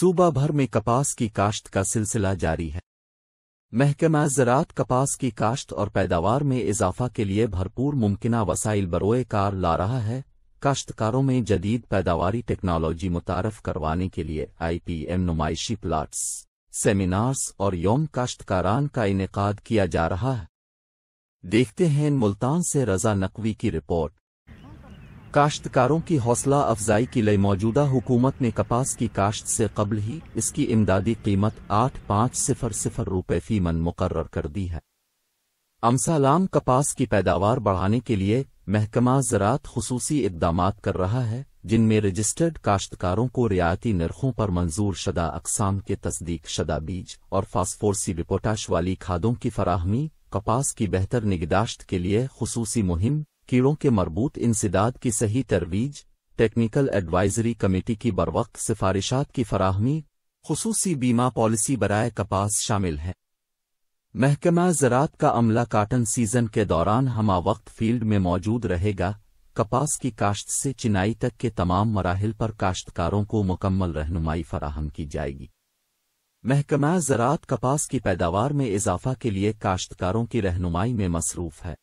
सूबा भर में कपास की काश्त का सिलसिला जारी है महकमा ज़रात कपास की काश्त और पैदावार में इजाफा के लिए भरपूर मुमकिन वसाइल बरोए कार ला रहा है काश्तकारों में जदीद पैदावारी टेक्नोलॉजी मुतारफ करवाने के लिए आईपीएम नुमाइशी प्लाट्स सेमिनार्स और यौम काश्तकारान का इनका किया जा रहा है देखते हैं मुल्तान से रजा नकवी की रिपोर्ट काश्तकारों की हौसला अफजाई की लिए मौजूदा हुकूमत ने कपास की काश्त से कबल ही इसकी इमदादी कीमत आठ पाँच सिफर सिफर रुपये फी मन कर दी है अमसालाम कपास की पैदावार बढ़ाने के लिए महकमा ज़रात खसूसी इकदाम कर रहा है जिनमें रजिस्टर्ड काश्तकारों को रियायती नरखों पर मंजूर शदा अकसाम के तस्दीक शदा बीज और फास्फोर्सी बिपोटाश वाली खादों की फराहमी कपास की बेहतर निगदाश्त के लिए खसूसी मुहिम कीड़ों के मरबूत इंसदाद की सही तरवीज टेक्निकल एडवाइजरी कमेटी की बरवक्त सिफारिशात की फराहमी खसूसी बीमा पॉलिसी बरए कपास शामिल है महकमा ज़रात का अमला काटन सीज़न के दौरान हमा वक्त फील्ड में मौजूद रहेगा कपास की काश्त से चिनाई तक के तमाम मराहल पर काश्तकारों को मुकम्मल रहनुमाई फराहम की जाएगी महकमा ज़रात कपास की पैदावार में इजाफा के लिए काश्तकारों की रहनुमाई में मसरूफ़ है